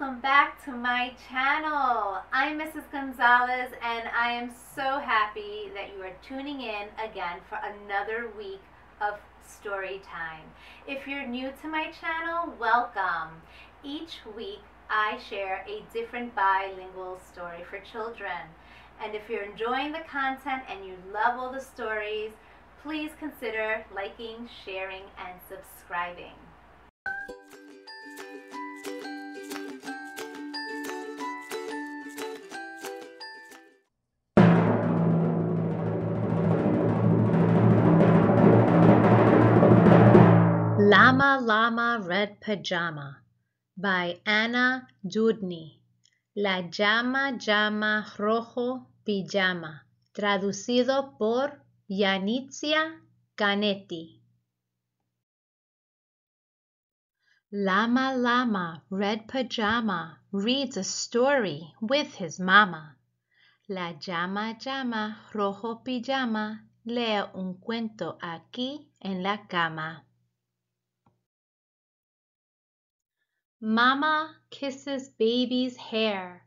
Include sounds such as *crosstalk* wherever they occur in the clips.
welcome back to my channel. I'm Mrs. Gonzalez and I am so happy that you are tuning in again for another week of story time. If you're new to my channel, welcome. Each week I share a different bilingual story for children. And if you're enjoying the content and you love all the stories, please consider liking, sharing, and subscribing. Llama Llama Red Pajama by Anna Dudney. La llama llama rojo pijama, traducido por Yanitzia Canetti. Llama Llama Red Pajama reads a story with his mama. La llama llama rojo pijama lee un cuento aquí en la cama. Mama kisses baby's hair.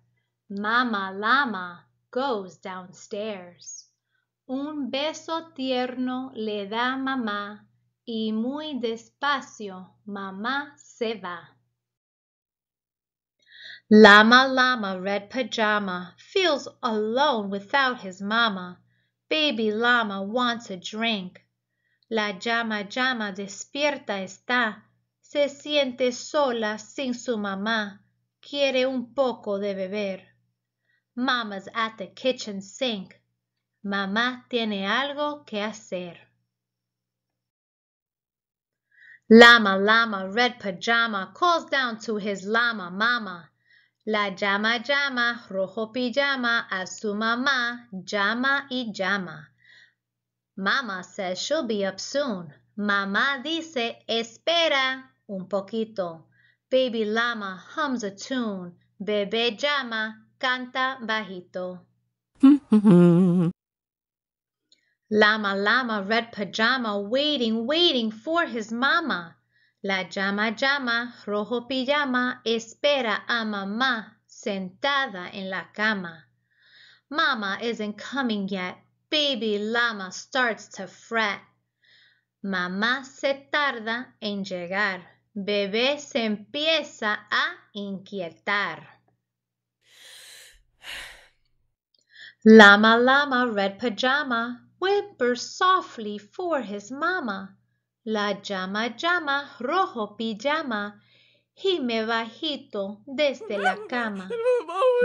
Mama llama goes downstairs. Un beso tierno le da mamá y muy despacio mamá se va. Llama Llama Red Pajama feels alone without his mama. Baby Llama wants a drink. La llama llama despierta está se siente sola sin su mamá, quiere un poco de beber. Mama's at the kitchen sink. Mamá tiene algo que hacer. Llama, llama, red pajama calls down to his llama mama. La llama llama, rojo pijama, a su mamá llama y llama. Mama says she'll be up soon. Mamá dice, espera. un poquito. Baby llama hums a tune. Bebé llama, canta bajito. *laughs* llama, llama, red pajama, waiting, waiting for his mama. La llama, llama, rojo pijama, espera a mamá sentada en la cama. Mama isn't coming yet. Baby llama starts to fret. Mamá se tarda en llegar. Bebé se empieza a inquietar. Llama Llama Red Pajama whimpers softly for his mama. La llama llama rojo pijama me bajito desde la cama.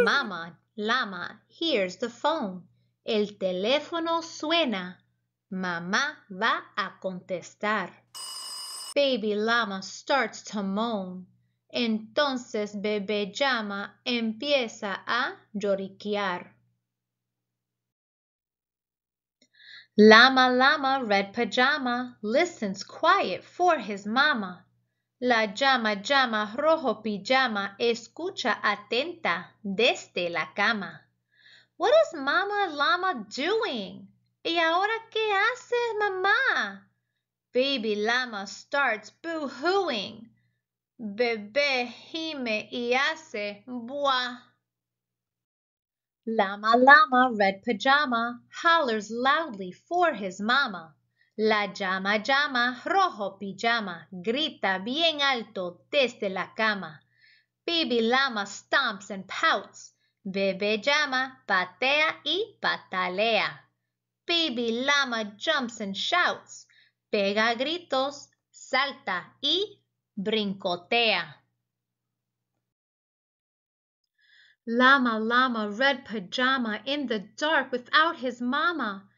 Mama Llama here's the phone. El teléfono suena. Mamá va a contestar. Baby llama starts to moan. Entonces bebé llama empieza a lloriquear. Llama llama red pajama listens quiet for his mama. La llama llama rojo pijama escucha atenta desde la cama. What is mama llama doing? ¿Y ahora qué hace mamá? Baby llama starts boo hooing. Bebé gime y hace bua. Llama llama red pajama hollers loudly for his mama. La llama llama rojo pijama grita bien alto desde la cama. Baby llama stomps and pouts. Bebé llama patea y patalea. Baby llama jumps and shouts pega gritos, salta y brincotea. Llama, llama, red pajama, in the dark without his mama.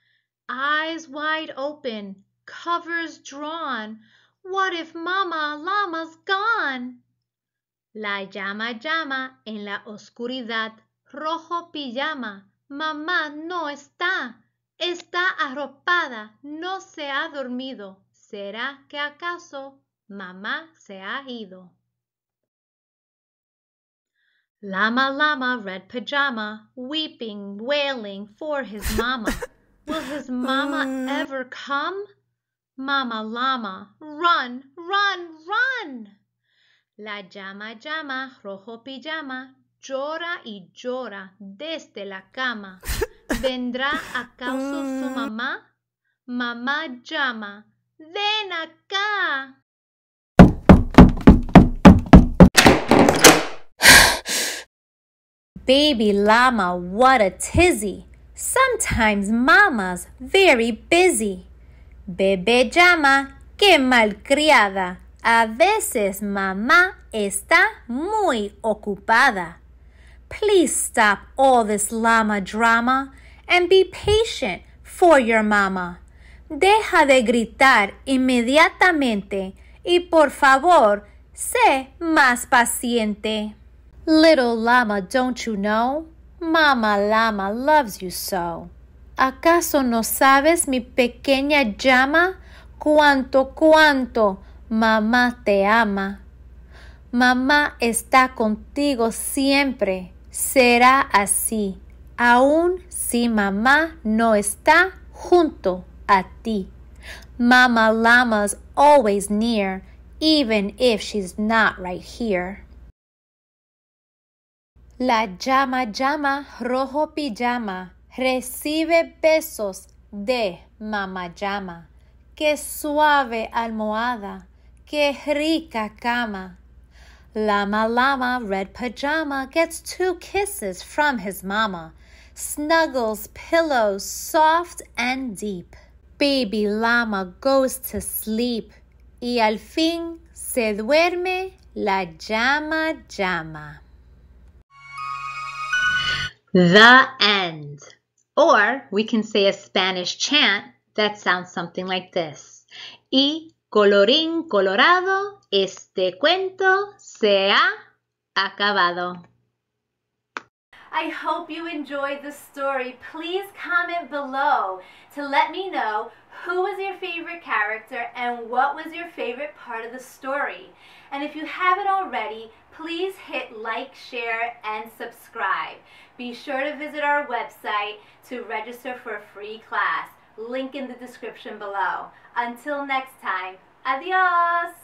Eyes wide open, covers drawn. What if mama llama's gone? La llama llama en la oscuridad, rojo pijama, mamá no está. Está arropada, no se ha dormido. ¿Será que acaso mamá se ha ido? Llama, llama, red pajama, weeping, wailing for his mama. Will his *laughs* mama mm. ever come? Mama llama, run, run, run. La llama llama, rojo pijama, llora y llora desde la cama. ¿Vendrá acaso su ah. mamá? Mamá llama. ¡Ven acá! Baby llama, what a tizzy. Sometimes mama's very busy. Bebé llama, qué malcriada. A veces mamá está muy ocupada. Please stop all this llama drama and be patient for your mama. Deja de gritar inmediatamente y por favor, sé más paciente. Little llama, don't you know? Mama llama loves you so. ¿Acaso no sabes, mi pequeña llama, cuánto, cuánto mamá te ama? Mamá está contigo siempre. Será así. aun si mamá no está junto a ti. Mama Llama's always near, even if she's not right here. La llama llama rojo pijama recibe besos de mamá llama. Qué suave almohada, qué rica cama. Llama llama Red Pajama gets two kisses from his mama snuggles, pillows, soft and deep. Baby llama goes to sleep y al fin se duerme la llama llama. The end. Or we can say a Spanish chant that sounds something like this. Y colorín colorado, este cuento se ha acabado. I hope you enjoyed the story. Please comment below to let me know who was your favorite character and what was your favorite part of the story. And if you haven't already, please hit like, share, and subscribe. Be sure to visit our website to register for a free class. Link in the description below. Until next time, adios!